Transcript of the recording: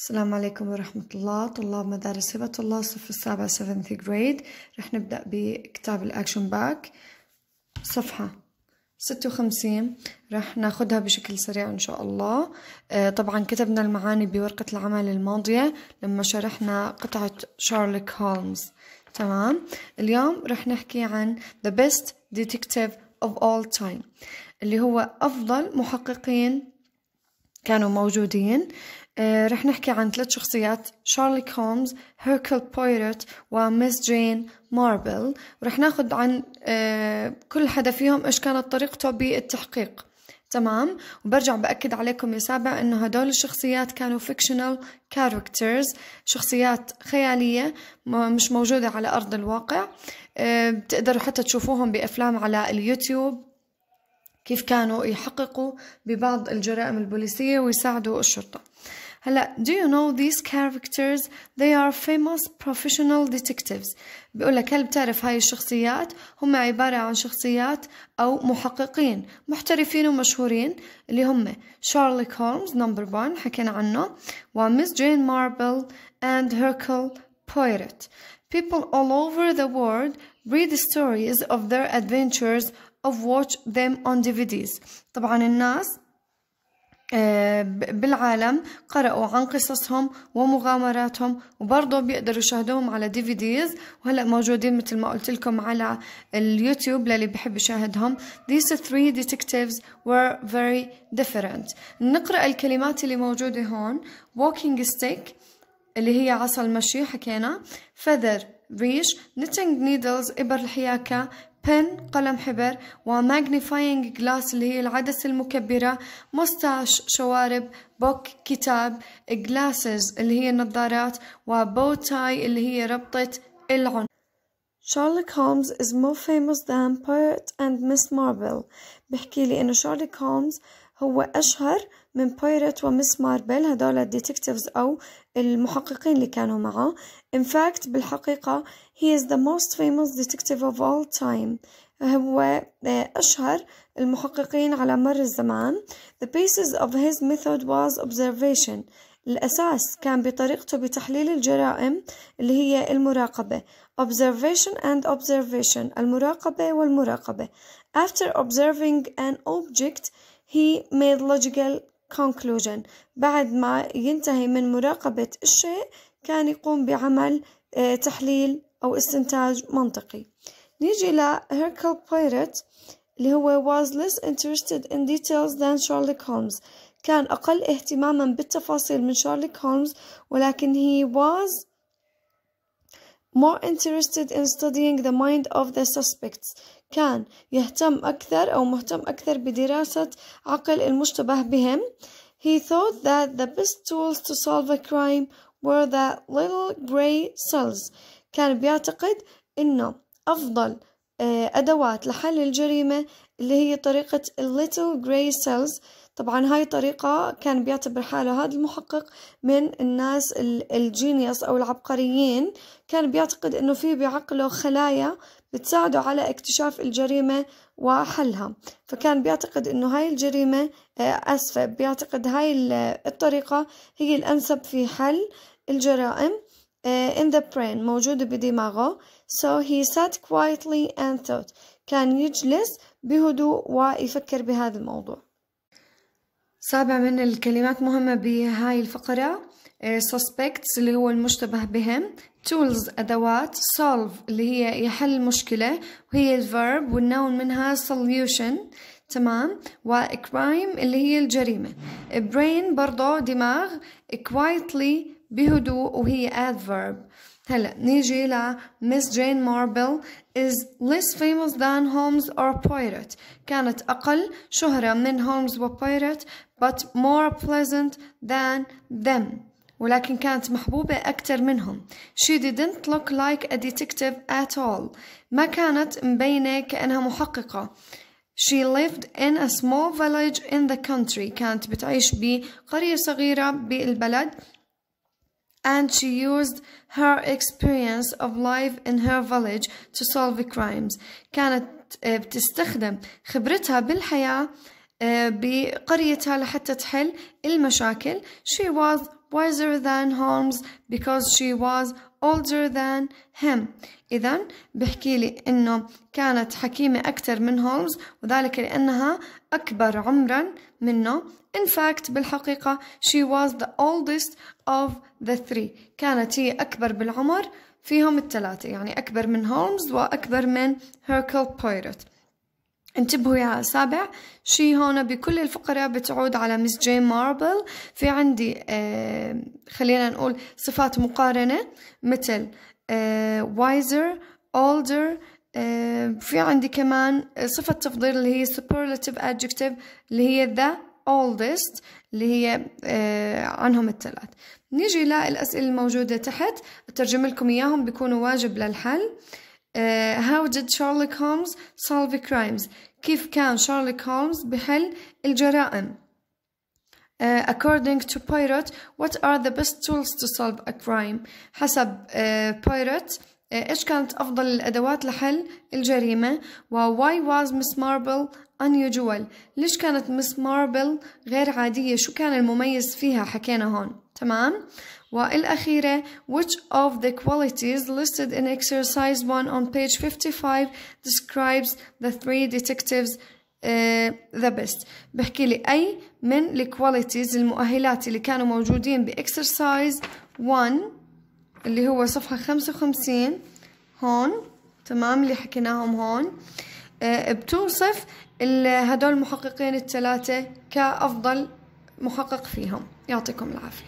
السلام عليكم ورحمة الله طلاب مدارس هبة الله الصف السابع 7th grade رح نبدأ بكتاب الأكشن باك صفحة 56 رح ناخدها بشكل سريع إن شاء الله آه، طبعا كتبنا المعاني بورقة العمل الماضية لما شرحنا قطعة شارلوك هولمز تمام اليوم رح نحكي عن the best detective of all time اللي هو أفضل محققين كانوا موجودين آه، رح نحكي عن ثلاث شخصيات شارلوك هومز هيركل بويرت وميس جين ماربل ورح ناخد عن آه، كل حدا فيهم ايش كانت طريقته بالتحقيق تمام وبرجع بأكد عليكم يا سابع انه هدول الشخصيات كانوا فيكشنال كاركترز شخصيات خيالية مش موجودة على أرض الواقع آه، بتقدروا حتى تشوفوهم بأفلام على اليوتيوب كيف كانوا يحققوا ببعض الجرائم البوليسية ويساعدوا الشرطة هلا do you know these characters they are famous professional detectives بيقول لك هل بتعرف هاي الشخصيات هم عبارة عن شخصيات أو محققين محترفين ومشهورين اللي هم شارلوك هولمز نمبر 1 حكينا عنه وميس جين ماربل and هيركل بويرت People all over the world read stories of their adventures of watch them on DVDs طبعا الناس آه، بالعالم قرأوا عن قصصهم ومغامراتهم وبرضه بيقدروا يشاهدوهم على دي ديز وهلأ موجودين مثل ما قلت لكم على اليوتيوب للي بحب يشاهدهم These three detectives were very different نقرأ الكلمات اللي موجودة هون walking stick اللي هي عصا المشي حكينا feather ريش نتنج نيدلز إبر الحياكة بن قلم حبر وماجنيفاينج جلاس اللي هي العدسة المكبرة مستاش شوارب بوك كتاب جلاسز اللي هي النظارات وبو تاي اللي هي ربطة العنق شارلوك هولمز is more famous than Poet and Miss Marvel بحكي لي إنه شارلوك هولمز هو أشهر من بايرت ومس ماربل هدول الديتكتيفز أو المحققين اللي كانوا معه in fact بالحقيقة he is the most famous detective of all time هو آه، أشهر المحققين على مر الزمان the basis of his method was observation الأساس كان بطريقته بتحليل الجرائم اللي هي المراقبة observation and observation المراقبة والمراقبة after observing an object he made logical conclusion بعد ما ينتهي من مراقبة الشيء كان يقوم بعمل آه، تحليل أو استنتاج منطقي نيجي هيركل بويرت اللي هو was less interested in details than Sherlock Holmes كان أقل اهتماما بالتفاصيل من شارلوك هولمز ولكن he was more interested in studying the mind of the suspects كان يهتم أكثر أو مهتم أكثر بدراسة عقل المشتبه بهم He thought that the best tools to solve a crime were the little gray cells كان بيعتقد إنه أفضل آه، أدوات لحل الجريمة اللي هي طريقة Little Gray Cells طبعا هاي طريقة كان بيعتبر حاله هذا المحقق من الناس الجينيوس أو العبقريين كان بيعتقد أنه في بعقله خلايا بتساعده على اكتشاف الجريمة وحلها فكان بيعتقد أنه هاي الجريمة آه، أسفة بيعتقد هاي الطريقة هي الأنسب في حل الجرائم آه، in the brain موجودة بدماغه so he sat quietly and thought كان يجلس بهدوء ويفكر بهذا الموضوع سابع من الكلمات مهمة بهاي الفقرة آه، suspects اللي هو المشتبه بهم tools أدوات solve اللي هي يحل مشكلة وهي الverb والنون منها solution تمام وcrime اللي هي الجريمة brain برضو دماغ quietly بهدوء وهي adverb هلا نيجي ل Miss Jane Marble is less famous than Holmes or Poirot كانت أقل شهرة من هولمز وبويرت but more pleasant than them ولكن كانت محبوبة أكثر منهم she didn't look like a detective at all ما كانت مبينة كأنها محققة She lived in a small village in the country. كانت بتعيش بقرية صغيرة بالبلد and she used her experience of life in her village to solve the crimes كانت بتستخدم خبرتها بالحياة بقريتها لحتى تحل المشاكل she was wiser than Holmes because she was older than him إذا بحكي لي إنه كانت حكيمة أكثر من هولمز وذلك لأنها أكبر عمرا منه In fact بالحقيقة she was the oldest of the three كانت هي أكبر بالعمر فيهم الثلاثة يعني أكبر من هولمز وأكبر من هيركل بويروت انتبهوا يا سابع شي هون بكل الفقرة بتعود على مس جين ماربل في عندي آه، خلينا نقول صفات مقارنة مثل وايزر آه، اولدر آه، في عندي كمان صفة تفضيل اللي هي superlative adjective اللي هي the oldest اللي هي عنهم الثلاث نيجي للأسئلة الموجودة تحت أترجم لكم إياهم بيكونوا واجب للحل آه How did Sherlock Holmes solve crimes كيف كان شارلوك هولمز بحل الجرائم Uh, according to Poirot, what are the best tools to solve a crime? حسب uh, Poirot, إيش كانت أفضل الأدوات لحل الجريمة و why was Miss Marble unusual ليش كانت Miss Marble غير عادية شو كان المميز فيها حكينا هون تمام والأخيرة which of the qualities listed in exercise 1 on page 55 describes the three detectives Uh, the best بحكي لي أي من الكواليتيز المؤهلات اللي كانوا موجودين بإكسرسايز 1 اللي هو صفحة 55 هون تمام اللي حكيناهم هون uh, بتوصف هدول المحققين الثلاثة كأفضل محقق فيهم يعطيكم العافية